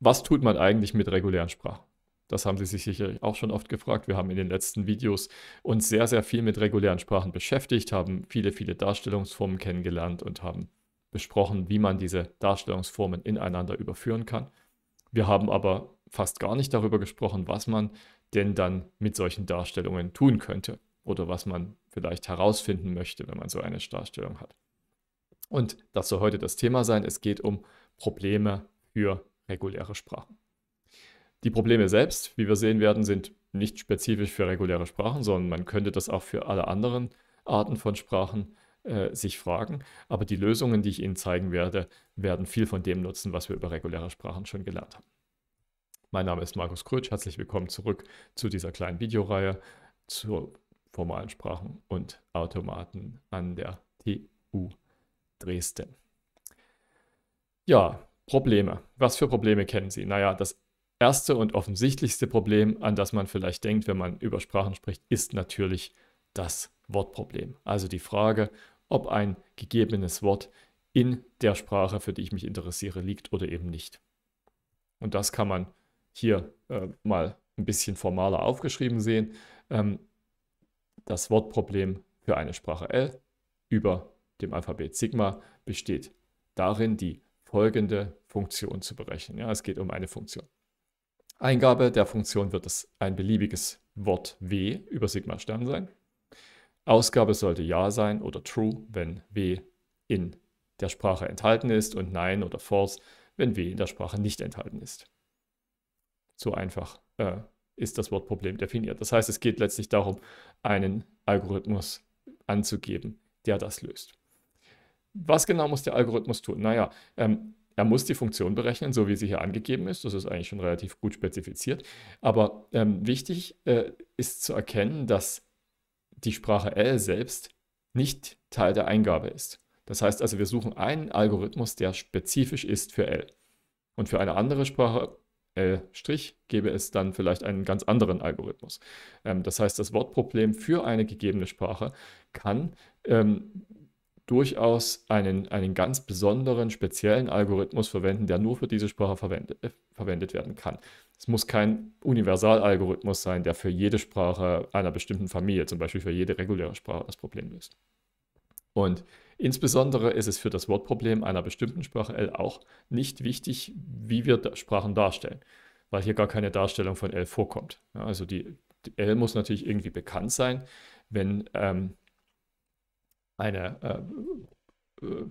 was tut man eigentlich mit regulären Sprachen? Das haben Sie sich sicherlich auch schon oft gefragt. Wir haben in den letzten Videos uns sehr, sehr viel mit regulären Sprachen beschäftigt, haben viele, viele Darstellungsformen kennengelernt und haben besprochen, wie man diese Darstellungsformen ineinander überführen kann. Wir haben aber fast gar nicht darüber gesprochen, was man denn dann mit solchen Darstellungen tun könnte oder was man vielleicht herausfinden möchte, wenn man so eine Darstellung hat. Und das soll heute das Thema sein. Es geht um Probleme für reguläre Sprachen. Die Probleme selbst, wie wir sehen werden, sind nicht spezifisch für reguläre Sprachen, sondern man könnte das auch für alle anderen Arten von Sprachen äh, sich fragen. Aber die Lösungen, die ich Ihnen zeigen werde, werden viel von dem nutzen, was wir über reguläre Sprachen schon gelernt haben. Mein Name ist Markus Krötsch, herzlich willkommen zurück zu dieser kleinen Videoreihe zu formalen Sprachen und Automaten an der TU Dresden. Ja, Probleme. Was für Probleme kennen Sie? Naja, das erste und offensichtlichste Problem, an das man vielleicht denkt, wenn man über Sprachen spricht, ist natürlich das Wortproblem. Also die Frage, ob ein gegebenes Wort in der Sprache, für die ich mich interessiere, liegt oder eben nicht. Und das kann man hier äh, mal ein bisschen formaler aufgeschrieben sehen. Ähm, das Wortproblem für eine Sprache L über dem Alphabet Sigma besteht darin, die folgende Funktion zu berechnen. Ja, es geht um eine Funktion. Eingabe der Funktion wird es ein beliebiges Wort w über Sigma Stern sein. Ausgabe sollte ja sein oder true, wenn w in der Sprache enthalten ist und nein oder false, wenn w in der Sprache nicht enthalten ist. So einfach äh, ist das Wortproblem definiert. Das heißt, es geht letztlich darum, einen Algorithmus anzugeben, der das löst was genau muss der Algorithmus tun? Naja, ähm, er muss die Funktion berechnen, so wie sie hier angegeben ist. Das ist eigentlich schon relativ gut spezifiziert. Aber ähm, wichtig äh, ist zu erkennen, dass die Sprache L selbst nicht Teil der Eingabe ist. Das heißt also, wir suchen einen Algorithmus, der spezifisch ist für L. Und für eine andere Sprache L' gäbe es dann vielleicht einen ganz anderen Algorithmus. Ähm, das heißt, das Wortproblem für eine gegebene Sprache kann ähm, durchaus einen, einen ganz besonderen, speziellen Algorithmus verwenden, der nur für diese Sprache verwendet, äh, verwendet werden kann. Es muss kein Universalalgorithmus sein, der für jede Sprache einer bestimmten Familie, zum Beispiel für jede reguläre Sprache, das Problem löst. Und insbesondere ist es für das Wortproblem einer bestimmten Sprache L auch nicht wichtig, wie wir Sprachen darstellen, weil hier gar keine Darstellung von L vorkommt. Ja, also die, die L muss natürlich irgendwie bekannt sein, wenn ähm, eine äh, äh,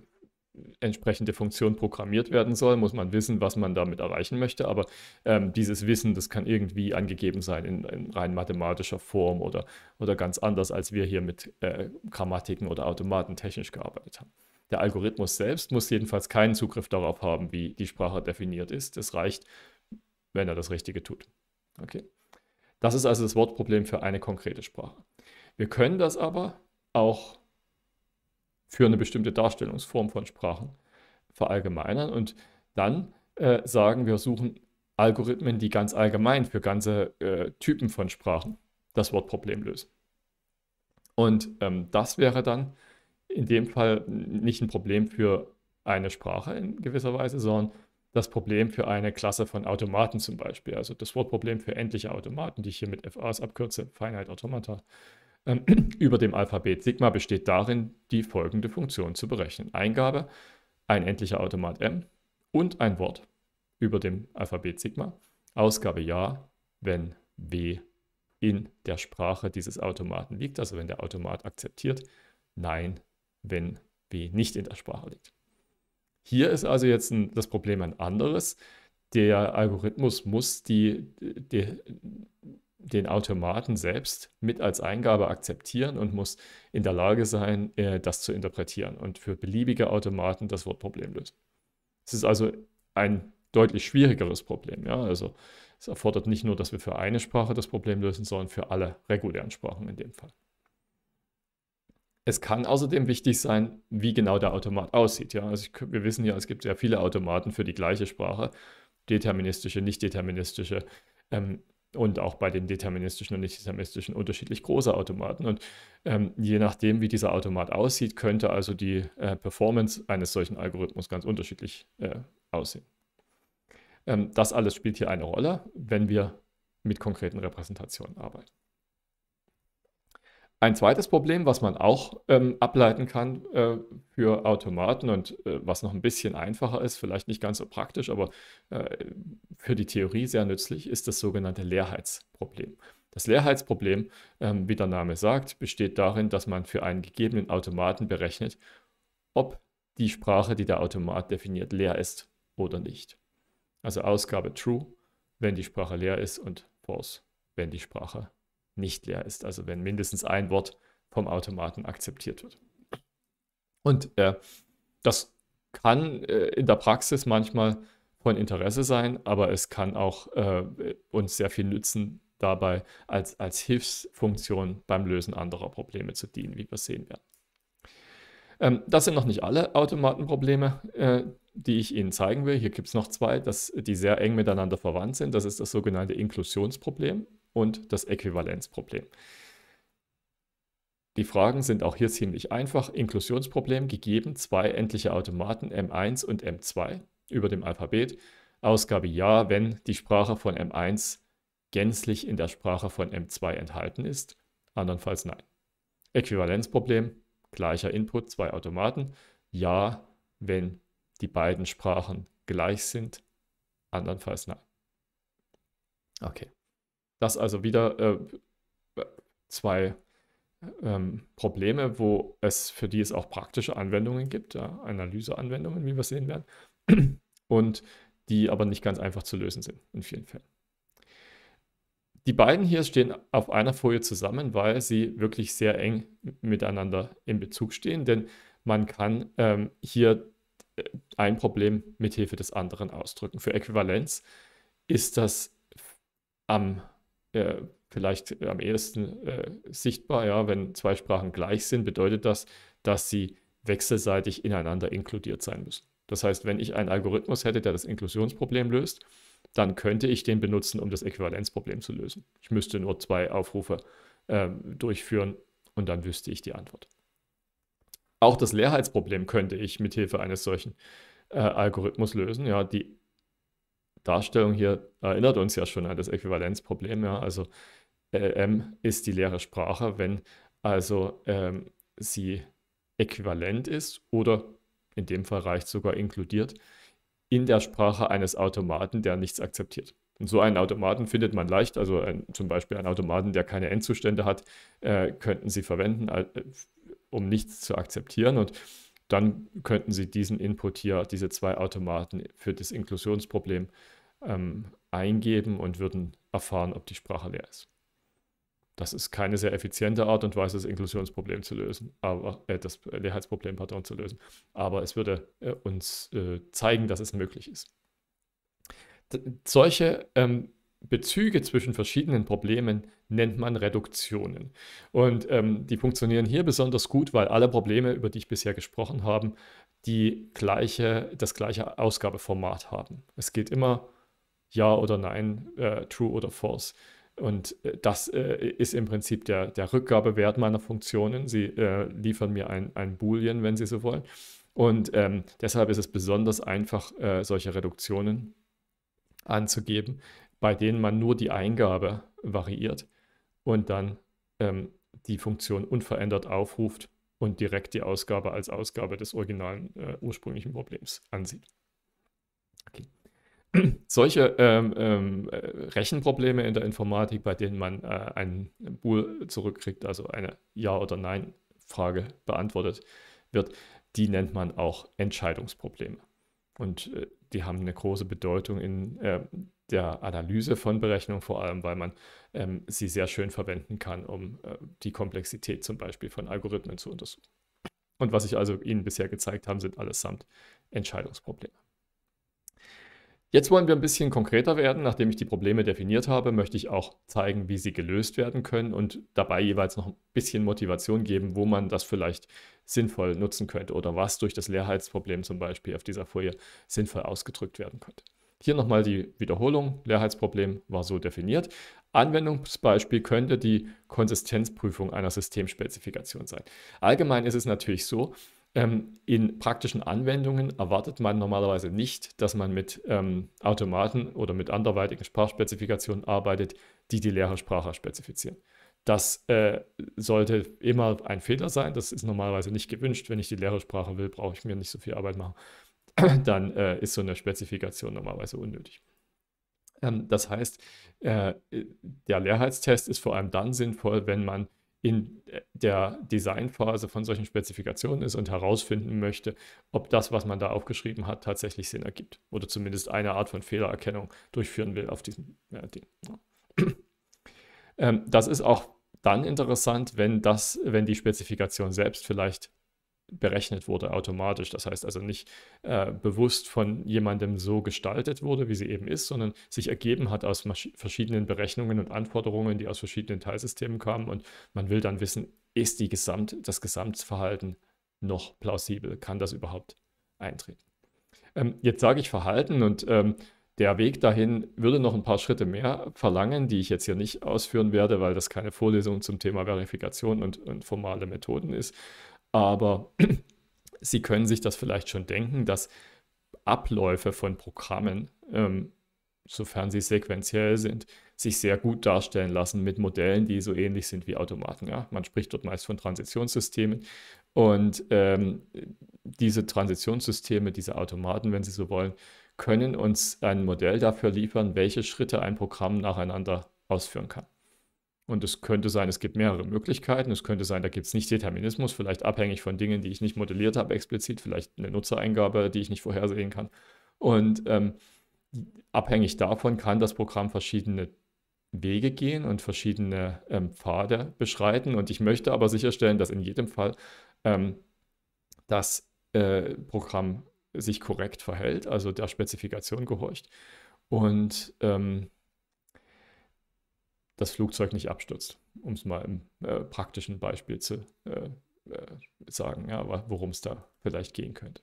entsprechende Funktion programmiert werden soll, muss man wissen, was man damit erreichen möchte. Aber ähm, dieses Wissen, das kann irgendwie angegeben sein in, in, rein mathematischer Form oder, oder ganz anders, als wir hier mit äh, Grammatiken oder Automaten technisch gearbeitet haben. Der Algorithmus selbst muss jedenfalls keinen Zugriff darauf haben, wie die Sprache definiert ist. Es reicht, wenn er das Richtige tut. Okay. Das ist also das Wortproblem für eine konkrete Sprache. Wir können das aber auch für eine bestimmte Darstellungsform von Sprachen verallgemeinern. Und dann äh, sagen wir, suchen Algorithmen, die ganz allgemein für ganze äh, Typen von Sprachen das Wortproblem lösen. Und ähm, das wäre dann in dem Fall nicht ein Problem für eine Sprache in gewisser Weise, sondern das Problem für eine Klasse von Automaten zum Beispiel. Also das Wortproblem für endliche Automaten, die ich hier mit FAs abkürze, Feinheit Automata ähm, über dem Alphabet Sigma besteht darin, die folgende Funktion zu berechnen. Eingabe, ein endlicher Automat m und ein Wort über dem Alphabet Sigma. Ausgabe ja, wenn w in der Sprache dieses Automaten liegt, also wenn der Automat akzeptiert. Nein, wenn w nicht in der Sprache liegt. Hier ist also jetzt ein, das Problem ein anderes. Der Algorithmus muss die, die, den Automaten selbst mit als Eingabe akzeptieren und muss in der Lage sein, äh, das zu interpretieren und für beliebige Automaten das Wort Problem lösen. Es ist also ein deutlich schwierigeres Problem. Ja? Also es erfordert nicht nur, dass wir für eine Sprache das Problem lösen, sondern für alle regulären Sprachen in dem Fall. Es kann außerdem wichtig sein, wie genau der Automat aussieht. Ja? Also ich, wir wissen ja, es gibt sehr viele Automaten für die gleiche Sprache, deterministische, nicht deterministische. Ähm, und auch bei den deterministischen und nicht-deterministischen unterschiedlich große Automaten. Und ähm, je nachdem, wie dieser Automat aussieht, könnte also die äh, Performance eines solchen Algorithmus ganz unterschiedlich äh, aussehen. Ähm, das alles spielt hier eine Rolle, wenn wir mit konkreten Repräsentationen arbeiten. Ein zweites Problem, was man auch ähm, ableiten kann äh, für Automaten und äh, was noch ein bisschen einfacher ist, vielleicht nicht ganz so praktisch, aber äh, für die Theorie sehr nützlich, ist das sogenannte Leerheitsproblem. Das Leerheitsproblem, ähm, wie der Name sagt, besteht darin, dass man für einen gegebenen Automaten berechnet, ob die Sprache, die der Automat definiert, leer ist oder nicht. Also Ausgabe true, wenn die Sprache leer ist und false, wenn die Sprache nicht leer ist. Also wenn mindestens ein Wort vom Automaten akzeptiert wird. Und äh, das kann äh, in der Praxis manchmal von Interesse sein, aber es kann auch äh, uns sehr viel nützen, dabei als, als Hilfsfunktion beim Lösen anderer Probleme zu dienen, wie wir sehen werden. Ähm, das sind noch nicht alle Automatenprobleme, äh, die ich Ihnen zeigen will. Hier gibt es noch zwei, das, die sehr eng miteinander verwandt sind. Das ist das sogenannte Inklusionsproblem und das Äquivalenzproblem. Die Fragen sind auch hier ziemlich einfach. Inklusionsproblem gegeben, zwei endliche Automaten M1 und M2 über dem Alphabet. Ausgabe ja, wenn die Sprache von M1 gänzlich in der Sprache von M2 enthalten ist, andernfalls nein. Äquivalenzproblem, gleicher Input, zwei Automaten, ja, wenn die beiden Sprachen gleich sind, andernfalls nein. Okay. Das also wieder äh, zwei ähm, Probleme, wo es für die es auch praktische Anwendungen gibt, ja, Analyseanwendungen, wie wir sehen werden, und die aber nicht ganz einfach zu lösen sind in vielen Fällen. Die beiden hier stehen auf einer Folie zusammen, weil sie wirklich sehr eng miteinander in Bezug stehen, denn man kann ähm, hier äh, ein Problem mithilfe des anderen ausdrücken. Für Äquivalenz ist das am äh, vielleicht äh, am ehesten äh, sichtbar. Ja, wenn zwei Sprachen gleich sind, bedeutet das, dass sie wechselseitig ineinander inkludiert sein müssen. Das heißt, wenn ich einen Algorithmus hätte, der das Inklusionsproblem löst, dann könnte ich den benutzen, um das Äquivalenzproblem zu lösen. Ich müsste nur zwei Aufrufe ähm, durchführen und dann wüsste ich die Antwort. Auch das Leerheitsproblem könnte ich mithilfe eines solchen äh, Algorithmus lösen. Ja, die Darstellung hier erinnert uns ja schon an das Äquivalenzproblem. Ja? Also M ist die leere Sprache, wenn also ähm, sie äquivalent ist oder in dem Fall reicht sogar inkludiert in der Sprache eines Automaten, der nichts akzeptiert. Und so einen Automaten findet man leicht, also ein, zum Beispiel einen Automaten, der keine Endzustände hat, äh, könnten Sie verwenden, äh, um nichts zu akzeptieren. Und dann könnten Sie diesen Input hier, diese zwei Automaten für das Inklusionsproblem ähm, eingeben und würden erfahren, ob die Sprache leer ist. Das ist keine sehr effiziente Art und Weise, das Inklusionsproblem zu lösen, aber äh, das Leerheitsproblem, pardon, zu lösen. Aber es würde äh, uns äh, zeigen, dass es möglich ist. D solche ähm, Bezüge zwischen verschiedenen Problemen nennt man Reduktionen. Und ähm, die funktionieren hier besonders gut, weil alle Probleme, über die ich bisher gesprochen habe, die gleiche, das gleiche Ausgabeformat haben. Es geht immer um ja oder Nein, äh, True oder False. Und äh, das äh, ist im Prinzip der, der Rückgabewert meiner Funktionen. Sie äh, liefern mir ein, ein Boolean, wenn Sie so wollen. Und ähm, deshalb ist es besonders einfach, äh, solche Reduktionen anzugeben, bei denen man nur die Eingabe variiert und dann ähm, die Funktion unverändert aufruft und direkt die Ausgabe als Ausgabe des originalen äh, ursprünglichen Problems ansieht solche ähm, ähm, äh, Rechenprobleme in der Informatik, bei denen man äh, einen Bool zurückkriegt, also eine Ja- oder Nein-Frage beantwortet wird, die nennt man auch Entscheidungsprobleme. Und äh, die haben eine große Bedeutung in äh, der Analyse von Berechnungen, vor allem weil man ähm, sie sehr schön verwenden kann, um äh, die Komplexität zum Beispiel von Algorithmen zu untersuchen. Und was ich also Ihnen bisher gezeigt habe, sind allesamt Entscheidungsprobleme. Jetzt wollen wir ein bisschen konkreter werden. Nachdem ich die Probleme definiert habe, möchte ich auch zeigen, wie sie gelöst werden können und dabei jeweils noch ein bisschen Motivation geben, wo man das vielleicht sinnvoll nutzen könnte oder was durch das Leerheitsproblem zum Beispiel auf dieser Folie sinnvoll ausgedrückt werden könnte. Hier nochmal die Wiederholung. Leerheitsproblem war so definiert. Anwendungsbeispiel könnte die Konsistenzprüfung einer Systemspezifikation sein. Allgemein ist es natürlich so, ähm, in praktischen Anwendungen erwartet man normalerweise nicht, dass man mit ähm, Automaten oder mit anderweitigen Sprachspezifikationen arbeitet, die die Lehrersprache spezifizieren. Das äh, sollte immer ein Fehler sein. Das ist normalerweise nicht gewünscht. Wenn ich die Lehrersprache will, brauche ich mir nicht so viel Arbeit machen. Dann äh, ist so eine Spezifikation normalerweise unnötig. Ähm, das heißt, äh, äh der Lehrheitstest ist vor allem dann sinnvoll, wenn man in äh, der Designphase von solchen Spezifikationen ist und herausfinden möchte, ob das, was man da aufgeschrieben hat, tatsächlich Sinn ergibt oder zumindest eine Art von Fehlererkennung durchführen will auf diesem ja, Ding. Ne? ähm, das ist auch dann interessant, wenn das, wenn die Spezifikation selbst vielleicht berechnet wurde automatisch. Das heißt also nicht äh, bewusst von jemandem so gestaltet wurde, wie sie eben ist, sondern sich ergeben hat aus verschiedenen Berechnungen und Anforderungen, die aus verschiedenen Teilsystemen kamen. Und man will dann wissen, ist die Gesamt, das Gesamtverhalten noch plausibel? Kann das überhaupt eintreten? Ähm, jetzt sage ich Verhalten und ähm, der Weg dahin würde noch ein paar Schritte mehr verlangen, die ich jetzt hier nicht ausführen werde, weil das keine Vorlesung zum Thema Verifikation und, und formale Methoden ist aber Sie können sich das vielleicht schon denken, dass Abläufe von Programmen, ähm, sofern sie sequenziell sind, sich sehr gut darstellen lassen mit Modellen, die so ähnlich sind wie Automaten. Ja? Man spricht dort meist von Transitionssystemen. Und ähm, diese Transitionssysteme, diese Automaten, wenn Sie so wollen, können uns ein Modell dafür liefern, welche Schritte ein Programm nacheinander ausführen kann. Und es könnte sein, es gibt mehrere Möglichkeiten. Es könnte sein, da gibt es nicht Determinismus, vielleicht abhängig von Dingen, die ich nicht modelliert habe, explizit, vielleicht eine Nutzereingabe, die ich nicht vorhersehen kann. Und ähm, abhängig davon kann das Programm verschiedene Wege gehen und verschiedene ähm, Pfade beschreiten. Und ich möchte aber sicherstellen, dass in jedem Fall ähm, das äh, Programm sich korrekt verhält, also der Spezifikation gehorcht. Und ähm, das Flugzeug nicht abstürzt, um es mal im äh, praktischen Beispiel zu äh, äh sagen, ja, worum es da vielleicht gehen könnte.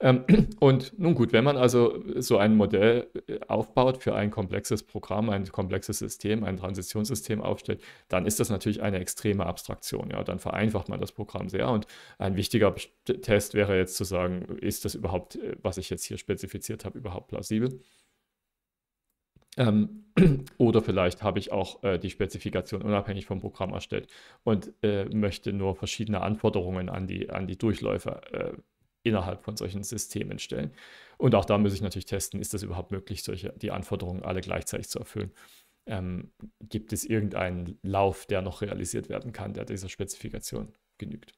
Ähm, und nun gut, wenn man also so ein Modell äh, aufbaut für ein komplexes Programm, ein komplexes System, ein Transitionssystem aufstellt, dann ist das natürlich eine extreme Abstraktion. Ja, dann vereinfacht man das Programm sehr. Und ein wichtiger Test wäre jetzt zu sagen, ist das überhaupt, äh, was ich jetzt hier spezifiziert habe, überhaupt plausibel? Ähm, oder vielleicht habe ich auch äh, die Spezifikation unabhängig vom Programm erstellt und äh, möchte nur verschiedene Anforderungen an die, an die Durchläufe äh, innerhalb von solchen Systemen stellen. Und auch da muss ich natürlich testen, ist das überhaupt möglich, solche, die Anforderungen alle gleichzeitig zu erfüllen. Ähm, gibt es irgendeinen Lauf, der noch realisiert werden kann, der dieser Spezifikation genügt?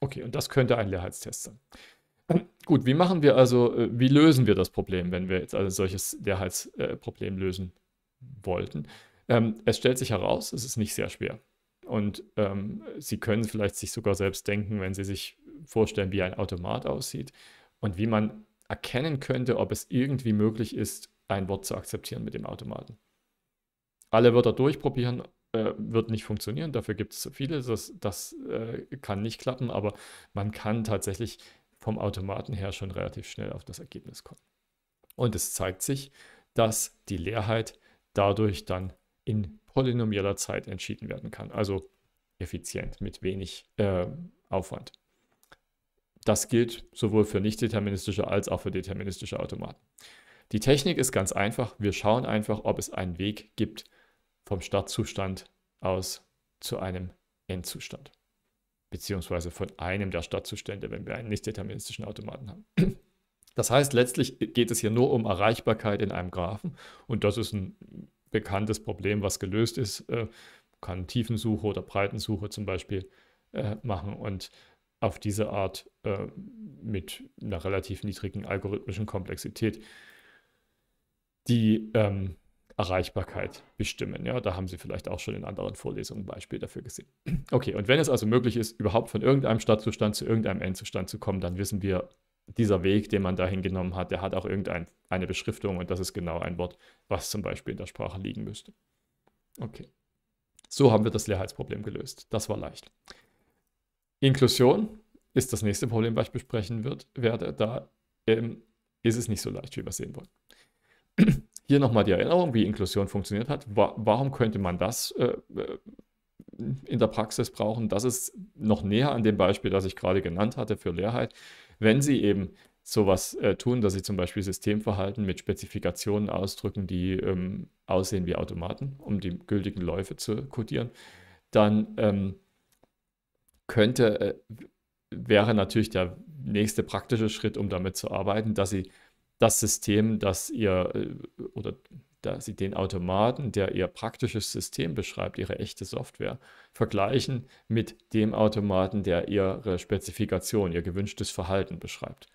Okay, und das könnte ein Leerheitstest sein. Gut, wie machen wir also, äh, wie lösen wir das Problem, wenn wir jetzt also solches Leerheitsproblem lösen wollten? Ähm, es stellt sich heraus, es ist nicht sehr schwer. Und ähm, Sie können vielleicht sich sogar selbst denken, wenn Sie sich vorstellen, wie ein Automat aussieht und wie man erkennen könnte, ob es irgendwie möglich ist, ein Wort zu akzeptieren mit dem Automaten. Alle Wörter durchprobieren äh, wird nicht funktionieren, dafür gibt es zu viele, das, das äh, kann nicht klappen, aber man kann tatsächlich vom Automaten her schon relativ schnell auf das Ergebnis kommen. Und es zeigt sich, dass die Leerheit dadurch dann in polynomieller Zeit entschieden werden kann, also effizient mit wenig äh, Aufwand. Das gilt sowohl für nicht-deterministische als auch für deterministische Automaten. Die Technik ist ganz einfach. Wir schauen einfach, ob es einen Weg gibt vom Startzustand aus zu einem Endzustand beziehungsweise von einem der Stadtzustände, wenn wir einen nicht deterministischen Automaten haben. Das heißt, letztlich geht es hier nur um Erreichbarkeit in einem Graphen und das ist ein bekanntes Problem, was gelöst ist. Man äh, kann Tiefensuche oder Breitensuche zum Beispiel äh, machen und auf diese Art äh, mit einer relativ niedrigen algorithmischen Komplexität die ähm, Erreichbarkeit bestimmen. Ja, da haben Sie vielleicht auch schon in anderen Vorlesungen ein Beispiel dafür gesehen. Okay, und wenn es also möglich ist, überhaupt von irgendeinem Stadtzustand zu irgendeinem Endzustand zu kommen, dann wissen wir, dieser Weg, den man dahin genommen hat, der hat auch irgendeine Beschriftung und das ist genau ein Wort, was zum Beispiel in der Sprache liegen müsste. Okay. So haben wir das Leerheitsproblem gelöst. Das war leicht. Inklusion ist das nächste Problem, was ich besprechen wird, werde. Da ähm, ist es nicht so leicht, wie wir sehen wollen. Hier nochmal die Erinnerung, wie Inklusion funktioniert hat. Warum könnte man das äh, äh, in der Praxis brauchen? Das ist noch näher an dem Beispiel, das ich gerade genannt hatte für Leerheit. Wenn Sie eben sowas äh, tun, dass Sie zum Beispiel Systemverhalten mit Spezifikationen ausdrücken, die ähm, aussehen wie Automaten, um die gültigen Läufe zu codieren, dann ähm, könnte, äh, wäre natürlich der nächste praktische Schritt, um damit zu arbeiten, dass Sie das System, das ihr äh, oder dass sie den Automaten, der ihr praktisches System beschreibt, ihre echte Software, vergleichen mit dem Automaten, der ihre Spezifikation, ihr gewünschtes Verhalten beschreibt.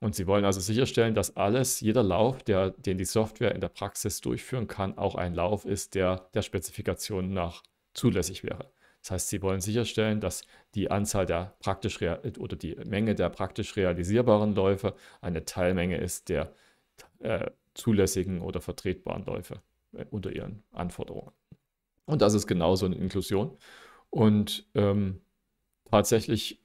Und sie wollen also sicherstellen, dass alles, jeder Lauf, der, den die Software in der Praxis durchführen kann, auch ein Lauf ist, der der Spezifikation nach zulässig wäre. Das heißt, sie wollen sicherstellen, dass die Anzahl der praktisch oder die Menge der praktisch realisierbaren Läufe eine Teilmenge ist der äh, zulässigen oder vertretbaren Läufe äh, unter ihren Anforderungen. Und das ist genauso eine Inklusion. Und ähm, tatsächlich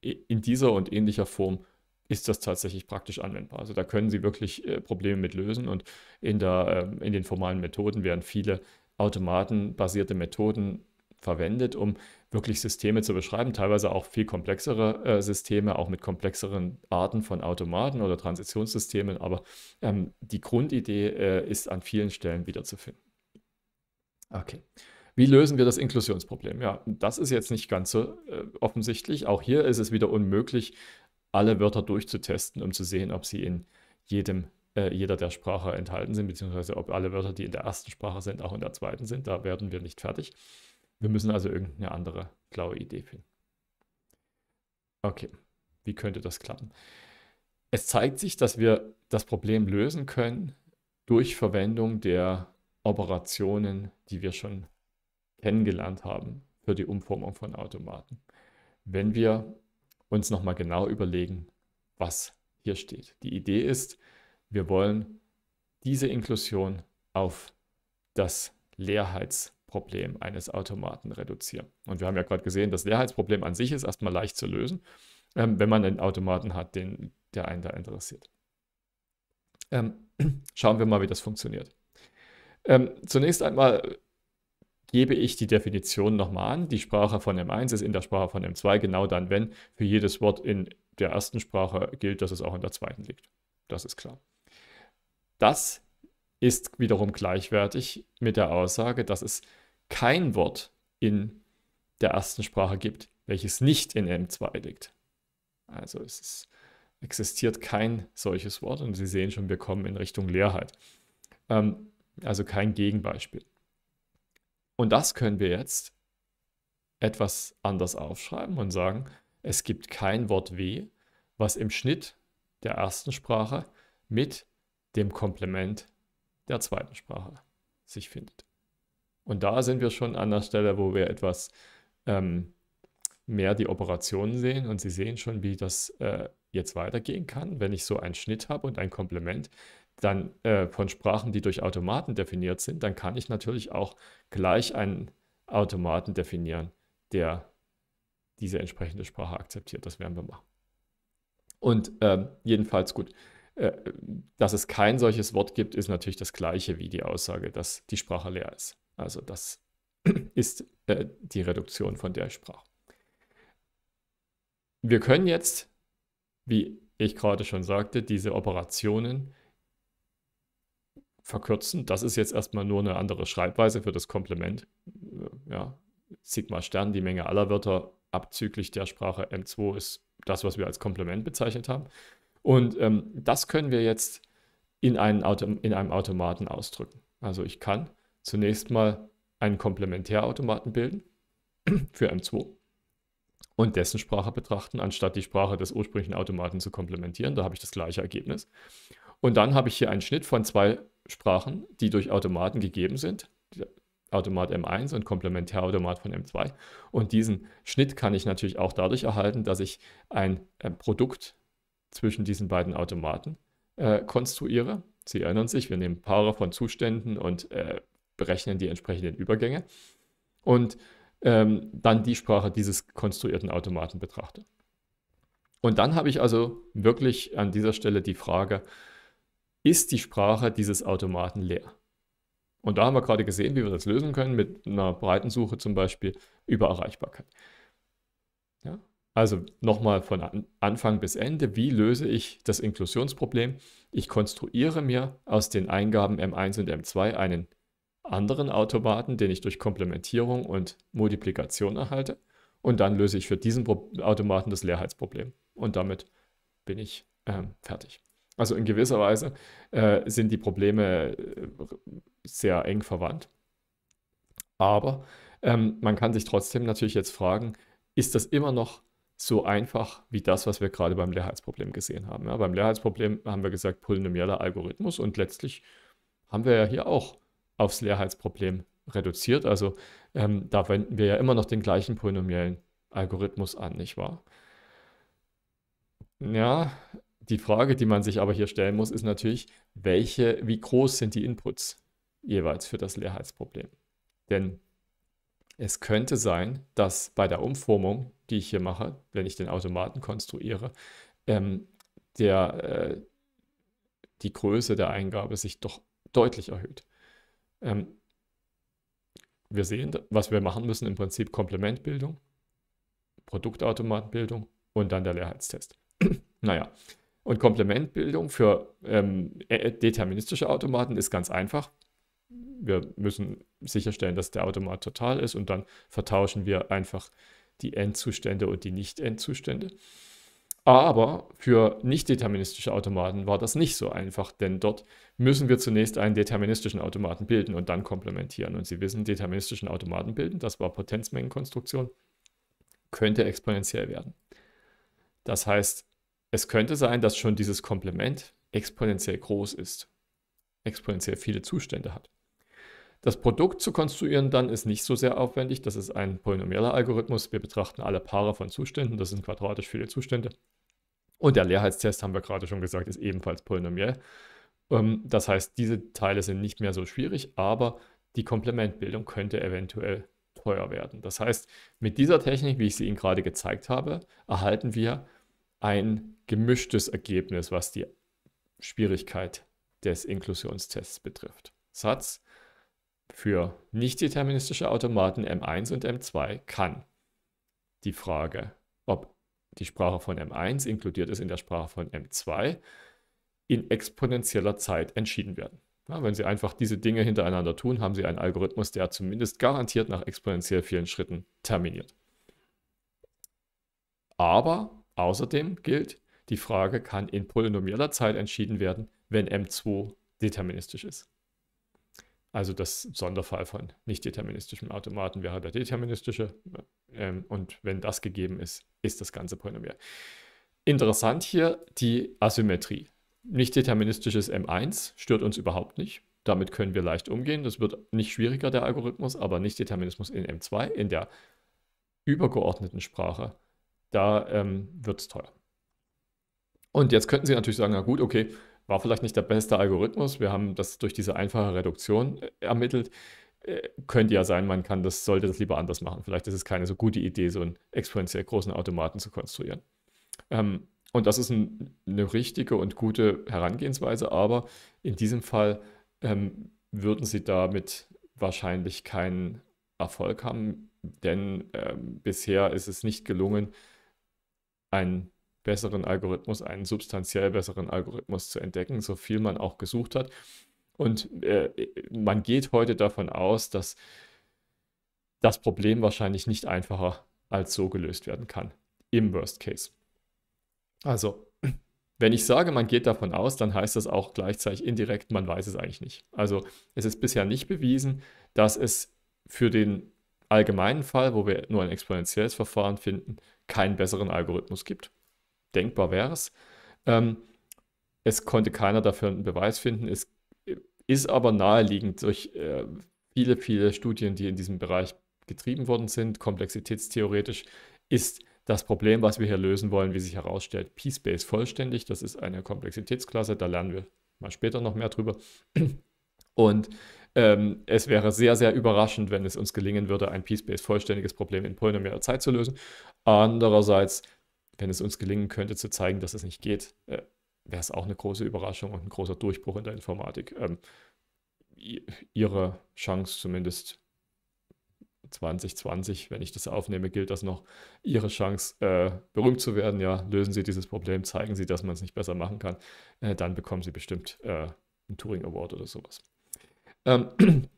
in dieser und ähnlicher Form ist das tatsächlich praktisch anwendbar. Also da können Sie wirklich äh, Probleme mit lösen und in, der, ähm, in den formalen Methoden werden viele automatenbasierte Methoden verwendet, um wirklich Systeme zu beschreiben, teilweise auch viel komplexere äh, Systeme, auch mit komplexeren Arten von Automaten oder Transitionssystemen. Aber ähm, die Grundidee äh, ist an vielen Stellen wiederzufinden. Okay. Wie lösen wir das Inklusionsproblem? Ja, das ist jetzt nicht ganz so äh, offensichtlich. Auch hier ist es wieder unmöglich, alle Wörter durchzutesten, um zu sehen, ob sie in jedem äh, jeder der Sprache enthalten sind, beziehungsweise ob alle Wörter, die in der ersten Sprache sind, auch in der zweiten sind. Da werden wir nicht fertig. Wir müssen also irgendeine andere schlaue Idee finden. Okay, wie könnte das klappen? Es zeigt sich, dass wir das Problem lösen können durch Verwendung der Operationen, die wir schon kennengelernt haben für die Umformung von Automaten. Wenn wir uns nochmal genau überlegen, was hier steht. Die Idee ist, wir wollen diese Inklusion auf das Leerheits- Leerheitsproblem eines Automaten reduzieren. Und wir haben ja gerade gesehen, das Leerheitsproblem an sich ist erstmal leicht zu lösen, ähm, wenn man einen Automaten hat, den, der einen da interessiert. Ähm, schauen wir mal, wie das funktioniert. Ähm, zunächst einmal gebe ich die Definition nochmal an. Die Sprache von M1 ist in der Sprache von M2 genau dann, wenn für jedes Wort in der ersten Sprache gilt, dass es auch in der zweiten liegt. Das ist klar. Das ist wiederum gleichwertig mit der Aussage, dass es kein Wort in der ersten Sprache gibt, welches nicht in M2 liegt. Also es ist, existiert kein solches Wort und Sie sehen schon, wir kommen in Richtung Leerheit. Ähm, also kein Gegenbeispiel. Und das können wir jetzt etwas anders aufschreiben und sagen, es gibt kein Wort W, was im Schnitt der ersten Sprache mit dem Komplement der zweiten Sprache sich findet. Und da sind wir schon an der Stelle, wo wir etwas ähm, mehr die Operationen sehen und Sie sehen schon, wie das äh, jetzt weitergehen kann. Wenn ich so einen Schnitt habe und ein Komplement, dann äh, von Sprachen, die durch Automaten definiert sind, dann kann ich natürlich auch gleich einen Automaten definieren, der diese entsprechende Sprache akzeptiert. Das werden wir machen. Und ähm, jedenfalls gut. Äh, dass es kein solches Wort gibt, ist natürlich das gleiche wie die Aussage, dass die Sprache leer ist. Also das ist äh, die Reduktion, von der ich sprach. Wir können jetzt, wie ich gerade schon sagte, diese Operationen verkürzen. Das ist jetzt erstmal nur eine andere Schreibweise für das Komplement. Ja, Sigma Stern, die Menge aller Wörter abzüglich der Sprache M2 ist das, was wir als Komplement bezeichnet haben. Und ähm, das können wir jetzt in, einen Auto in einem Automaten ausdrücken. Also ich kann zunächst mal einen Komplementärautomaten bilden für M2 und dessen Sprache betrachten, anstatt die Sprache des ursprünglichen Automaten zu komplementieren. Da habe ich das gleiche Ergebnis. Und dann habe ich hier einen Schnitt von zwei Sprachen, die durch Automaten gegeben sind. Automat M1 und Komplementärautomat von M2. Und diesen Schnitt kann ich natürlich auch dadurch erhalten, dass ich ein äh, Produkt zwischen diesen beiden Automaten äh, konstruiere. Sie erinnern sich, wir nehmen Paare von Zuständen und äh, berechnen die entsprechenden Übergänge und ähm, dann die Sprache dieses konstruierten Automaten betrachte. Und dann habe ich also wirklich an dieser Stelle die Frage, ist die Sprache dieses Automaten leer? Und da haben wir gerade gesehen, wie wir das lösen können mit einer Breitensuche zum Beispiel über Erreichbarkeit. Ja? Also nochmal von Anfang bis Ende, wie löse ich das Inklusionsproblem? Ich konstruiere mir aus den Eingaben M1 und M2 einen anderen Automaten, den ich durch Komplementierung und Multiplikation erhalte. Und dann löse ich für diesen Automaten das Leerheitsproblem. Und damit bin ich ähm, fertig. Also in gewisser Weise äh, sind die Probleme äh, sehr eng verwandt. Aber ähm, man kann sich trotzdem natürlich jetzt fragen, ist das immer noch so einfach wie das, was wir gerade beim Leerheitsproblem gesehen haben? Ja, beim Leerheitsproblem haben wir gesagt, polynomialer Algorithmus und letztlich haben wir ja hier auch aufs Leerheitsproblem reduziert. Also ähm, da wenden wir ja immer noch den gleichen polynomiellen Algorithmus an, nicht wahr? Ja, die Frage, die man sich aber hier stellen muss, ist natürlich, welche, wie groß sind die Inputs jeweils für das Leerheitsproblem? Denn es könnte sein, dass bei der Umformung, die ich hier mache, wenn ich den Automaten konstruiere, ähm, der, äh, die Größe der Eingabe sich doch deutlich erhöht. Ähm, wir sehen, was wir machen müssen, im Prinzip Komplementbildung, Produktautomatenbildung und dann der Leerheitstest. naja, und Komplementbildung für ähm, äh, äh, deterministische Automaten ist ganz einfach. Wir müssen sicherstellen, dass der Automat total ist und dann vertauschen wir einfach die Endzustände und die Nicht-Endzustände. Ah, aber für nicht-deterministische Automaten war das nicht so einfach, denn dort müssen wir zunächst einen deterministischen Automaten bilden und dann komplementieren. Und Sie wissen, deterministischen Automaten bilden, das war Potenzmengenkonstruktion, könnte exponentiell werden. Das heißt, es könnte sein, dass schon dieses Komplement exponentiell groß ist, exponentiell viele Zustände hat. Das Produkt zu konstruieren dann ist nicht so sehr aufwendig. Das ist ein polynomialer Algorithmus. Wir betrachten alle Paare von Zuständen. Das sind quadratisch viele Zustände. Und der Leerheitstest, haben wir gerade schon gesagt, ist ebenfalls polynomiell. Ähm, das heißt, diese Teile sind nicht mehr so schwierig, aber die Komplementbildung könnte eventuell teuer werden. Das heißt, mit dieser Technik, wie ich sie Ihnen gerade gezeigt habe, erhalten wir ein gemischtes Ergebnis, was die Schwierigkeit des Inklusionstests betrifft. Satz, für nichtdeterministische Automaten M1 und M2 kann. Die Frage, ob die Sprache von M1 inkludiert ist in der Sprache von M2, in exponentieller Zeit entschieden werden. Ja, wenn Sie einfach diese Dinge hintereinander tun, haben Sie einen Algorithmus, der zumindest garantiert nach exponentiell vielen Schritten terminiert. Aber außerdem gilt, die Frage kann in polynomieller Zeit entschieden werden, wenn M2 deterministisch ist. Also das Sonderfall von nicht-deterministischem Automaten wäre halt der deterministische. Ähm, und wenn das gegeben ist, ist das ganze Polynomial. Interessant hier die Asymmetrie. Nicht-deterministisches M1 stört uns überhaupt nicht. Damit können wir leicht umgehen. Das wird nicht schwieriger, der Algorithmus, aber Nicht-Determinismus in M2, in der übergeordneten Sprache, da ähm, wird es teuer. Und jetzt könnten Sie natürlich sagen, na gut, okay, war vielleicht nicht der beste Algorithmus. Wir haben das durch diese einfache Reduktion äh, ermittelt. Äh, könnte ja sein, man kann das, sollte das lieber anders machen. Vielleicht ist es keine so gute Idee, so einen exponentiell großen Automaten zu konstruieren. Ähm, und das ist ein, eine richtige und gute Herangehensweise, aber in diesem Fall ähm, würden Sie damit wahrscheinlich keinen Erfolg haben, denn ähm, bisher ist es nicht gelungen, ein besseren Algorithmus, einen substanziell besseren Algorithmus zu entdecken, so viel man auch gesucht hat. Und äh, man geht heute davon aus, dass das Problem wahrscheinlich nicht einfacher als so gelöst werden kann, im Worst Case. Also, wenn ich sage, man geht davon aus, dann heißt das auch gleichzeitig indirekt, man weiß es eigentlich nicht. Also es ist bisher nicht bewiesen, dass es für den allgemeinen Fall, wo wir nur ein exponentielles Verfahren finden, keinen besseren Algorithmus gibt denkbar wäre es. Ähm, es konnte keiner dafür einen Beweis finden. Es äh, ist aber naheliegend durch äh, viele, viele Studien, die in diesem Bereich getrieben worden sind, komplexitätstheoretisch, ist das Problem, was wir hier lösen wollen, wie sich herausstellt, P-Space vollständig. Das ist eine Komplexitätsklasse, da lernen wir mal später noch mehr drüber. Und ähm, es wäre sehr, sehr überraschend, wenn es uns gelingen würde, ein P-Space vollständiges Problem in polynomialer Zeit zu lösen. Andererseits wenn es uns gelingen könnte zu zeigen, dass es nicht geht, äh, wäre es auch eine große Überraschung und ein großer Durchbruch in der Informatik. Ähm, ihre Chance zumindest 2020, wenn ich das aufnehme, gilt das noch, ihre Chance, äh, berühmt zu werden. Ja, lösen Sie dieses Problem, zeigen Sie, dass man es nicht besser machen kann, äh, dann bekommen Sie bestimmt äh, einen Turing Award oder sowas. Ähm,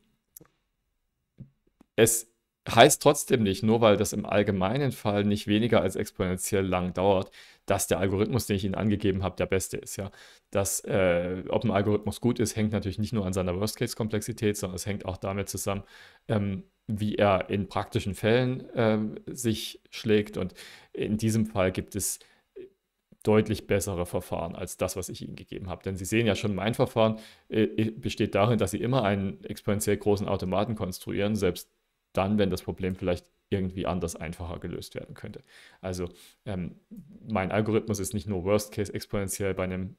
es heißt trotzdem nicht, nur weil das im allgemeinen Fall nicht weniger als exponentiell lang dauert, dass der Algorithmus, den ich Ihnen angegeben habe, der beste ist. Ja? Das, äh, ob ein Algorithmus gut ist, hängt natürlich nicht nur an seiner Worst-Case-Komplexität, sondern es hängt auch damit zusammen, ähm, wie er in praktischen Fällen ähm, sich schlägt. Und in diesem Fall gibt es deutlich bessere Verfahren als das, was ich Ihnen gegeben habe. Denn Sie sehen ja schon, mein Verfahren äh, äh besteht darin, dass Sie immer einen exponentiell großen Automaten konstruieren, selbst dann, wenn das Problem vielleicht irgendwie anders einfacher gelöst werden könnte. Also ähm, mein Algorithmus ist nicht nur Worst Case exponentiell bei einem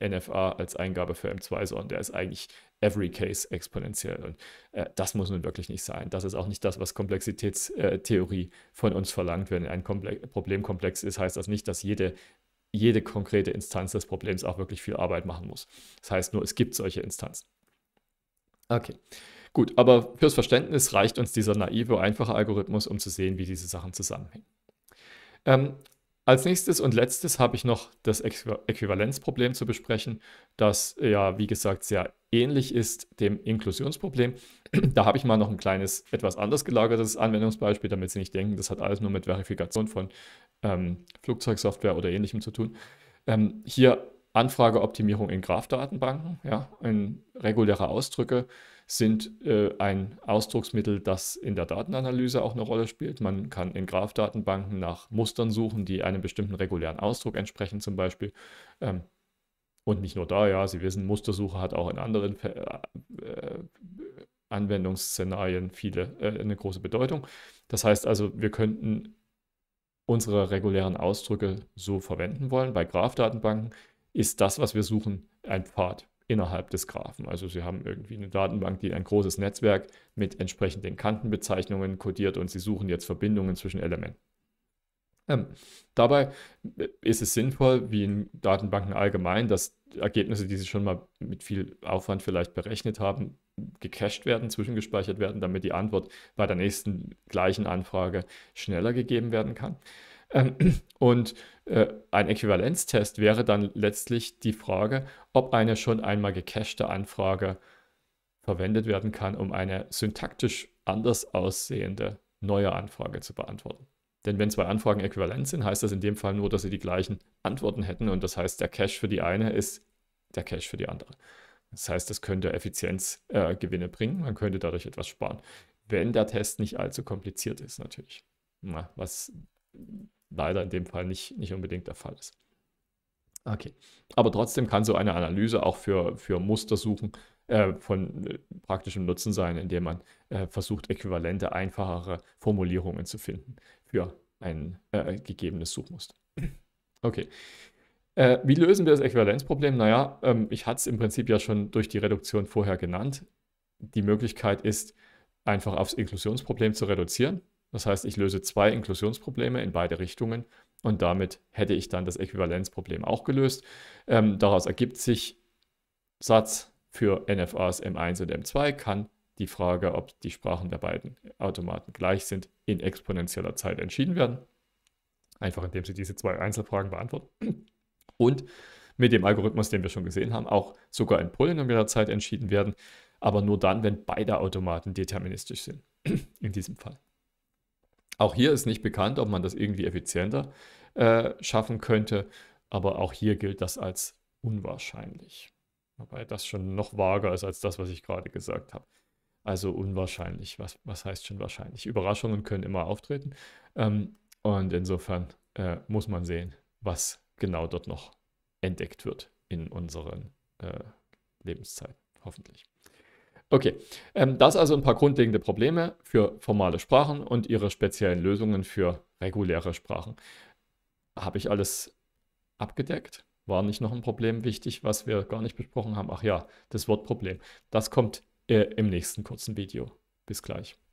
äh, NFA als Eingabe für M2, sondern der ist eigentlich Every Case exponentiell. Und äh, das muss nun wirklich nicht sein. Das ist auch nicht das, was Komplexitätstheorie äh, von uns verlangt. Wenn ein Komple komplex ist, heißt das nicht, dass jede jede konkrete Instanz des Problems auch wirklich viel Arbeit machen muss. Das heißt nur, es gibt solche Instanzen. Okay. Gut, aber fürs Verständnis reicht uns dieser naive, einfache Algorithmus, um zu sehen, wie diese Sachen zusammenhängen. Ähm, als nächstes und letztes habe ich noch das Äquivalenzproblem zu besprechen, das ja, wie gesagt, sehr ähnlich ist dem Inklusionsproblem. Da habe ich mal noch ein kleines, etwas anders gelagertes Anwendungsbeispiel, damit Sie nicht denken, das hat alles nur mit Verifikation von ähm, Flugzeugsoftware oder ähnlichem zu tun. Ähm, hier Anfrageoptimierung in Graph-Datenbanken, ja, in reguläre Ausdrücke sind äh, ein Ausdrucksmittel, das in der Datenanalyse auch eine Rolle spielt. Man kann in Graph-Datenbanken nach Mustern suchen, die einem bestimmten regulären Ausdruck entsprechen zum Beispiel. Ähm, und nicht nur da, ja, Sie wissen, Mustersuche hat auch in anderen äh, Anwendungsszenarien viele, äh, eine große Bedeutung. Das heißt also, wir könnten unsere regulären Ausdrücke so verwenden wollen. Bei Graph-Datenbanken ist das, was wir suchen, ein Pfad innerhalb des Graphen. Also Sie haben irgendwie eine Datenbank, die ein großes Netzwerk mit entsprechenden Kantenbezeichnungen kodiert und Sie suchen jetzt Verbindungen zwischen Elementen. Ähm, dabei äh, ist es sinnvoll, wie in Datenbanken allgemein, dass Ergebnisse, die Sie schon mal mit viel Aufwand vielleicht berechnet haben, gecached werden, zwischengespeichert werden, damit die Antwort bei der nächsten gleichen Anfrage schneller gegeben werden kann. Ähm, und äh, ein Äquivalenztest wäre dann letztlich die Frage, ob eine schon einmal gecachte Anfrage verwendet werden kann, um eine syntaktisch anders aussehende neue Anfrage zu beantworten. Denn wenn zwei Anfragen äquivalent sind, heißt das in dem Fall nur, dass sie die gleichen Antworten hätten und das heißt, der Cache für die eine ist der Cache für die andere. Das heißt, das könnte Effizienzgewinne äh, bringen, man könnte dadurch etwas sparen, wenn der Test nicht allzu kompliziert ist natürlich. Na, was leider in dem Fall nicht, nicht unbedingt der Fall ist. Okay. Aber trotzdem kann so eine Analyse auch für, für Mustersuchen äh, von äh, praktischem Nutzen sein, indem man äh, versucht, äquivalente, einfachere Formulierungen zu finden für ein äh, gegebenes Suchmuster. Okay. Äh, wie lösen wir das Äquivalenzproblem? Naja, ähm, ich hatte es im Prinzip ja schon durch die Reduktion vorher genannt. Die Möglichkeit ist, einfach aufs Inklusionsproblem zu reduzieren. Das heißt, ich löse zwei Inklusionsprobleme in beide Richtungen und damit hätte ich dann das Äquivalenzproblem auch gelöst. Ähm, daraus ergibt sich Satz für NFAs M1 und M2 kann die Frage, ob die Sprachen der beiden Automaten gleich sind, in exponentieller Zeit entschieden werden. Einfach indem sie diese zwei Einzelfragen beantworten. Und mit dem Algorithmus, den wir schon gesehen haben, auch sogar in polynomialer Zeit entschieden werden, aber nur dann, wenn beide Automaten deterministisch sind, in diesem Fall. Auch hier ist nicht bekannt, ob man das irgendwie effizienter äh, schaffen könnte, aber auch hier gilt das als unwahrscheinlich. Wobei das schon noch vager ist als das, was ich gerade gesagt habe. Also unwahrscheinlich. Was, was heißt schon wahrscheinlich? Überraschungen können immer auftreten. Ähm, und insofern äh, muss man sehen, was genau dort noch entdeckt wird in unseren äh, Lebenszeiten, hoffentlich. Okay, ähm, das also ein paar grundlegende Probleme für formale Sprachen und ihre speziellen Lösungen für reguläre Sprachen. Habe ich alles abgedeckt? War nicht noch ein Problem wichtig, was wir gar nicht besprochen haben? Ach ja, das Wortproblem. Das kommt äh, im nächsten kurzen Video. Bis gleich.